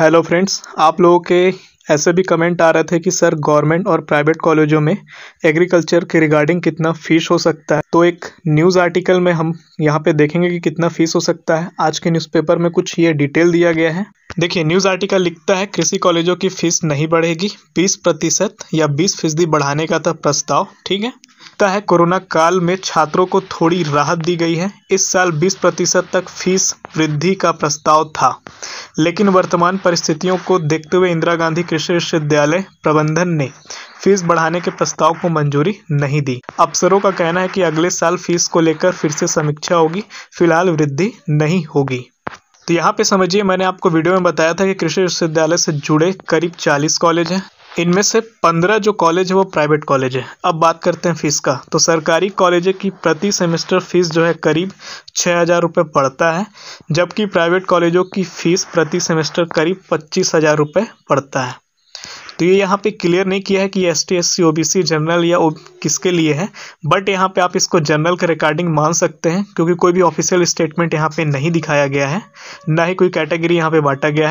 hello friends आप लोगों के ऐसे भी कमेंट आ रहे थे कि सर गवर्नमेंट और प्राइवेट कॉलेजों में एग्रीकल्चर के रिगार्डिंग कितना फ़ीस हो सकता है तो एक न्यूज़ आर्टिकल में हम यहाँ पे देखेंगे कि कितना फ़ीस हो सकता है आज के न्यूज़पेपर में कुछ ये डिटेल दिया गया है देखिए न्यूज़ आर्टिकल लिखता है कृषि कॉलेजों की फ़ीस नहीं बढ़ेगी बीस प्रतिशत या बीस फीसदी बढ़ाने का था प्रस्ताव ठीक है लगता है कोरोना काल में छात्रों को थोड़ी राहत दी गई है इस साल 20 प्रतिशत तक फीस वृद्धि का प्रस्ताव था लेकिन वर्तमान परिस्थितियों को देखते हुए इंदिरा गांधी कृषि विश्वविद्यालय प्रबंधन ने फीस बढ़ाने के प्रस्ताव को मंजूरी नहीं दी अफसरों का कहना है कि अगले साल फीस को लेकर फिर से समीक्षा होगी फिलहाल वृद्धि नहीं होगी तो यहाँ पे समझिए मैंने आपको वीडियो में बताया था कि कृषि विश्वविद्यालय से जुड़े करीब 40 कॉलेज हैं इनमें से पंद्रह जो कॉलेज है वो प्राइवेट कॉलेज है अब बात करते हैं फ़ीस का तो सरकारी कॉलेज की प्रति सेमेस्टर फ़ीस जो है करीब छः हज़ार रुपये पड़ता है जबकि प्राइवेट कॉलेजों की फ़ीस प्रति सेमेस्टर करीब पच्चीस हज़ार रुपये पड़ता है तो ये यहाँ पे क्लियर नहीं किया है कि S T S C O B C general या किसके लिए है बट यहाँ पे आप इसको जनरल के रिकॉर्डिंग मान सकते हैं क्योंकि कोई भी ऑफिशियल स्टेटमेंट यहाँ पे नहीं दिखाया गया है ना ही कोई कैटेगरी यहाँ पे बांटा गया है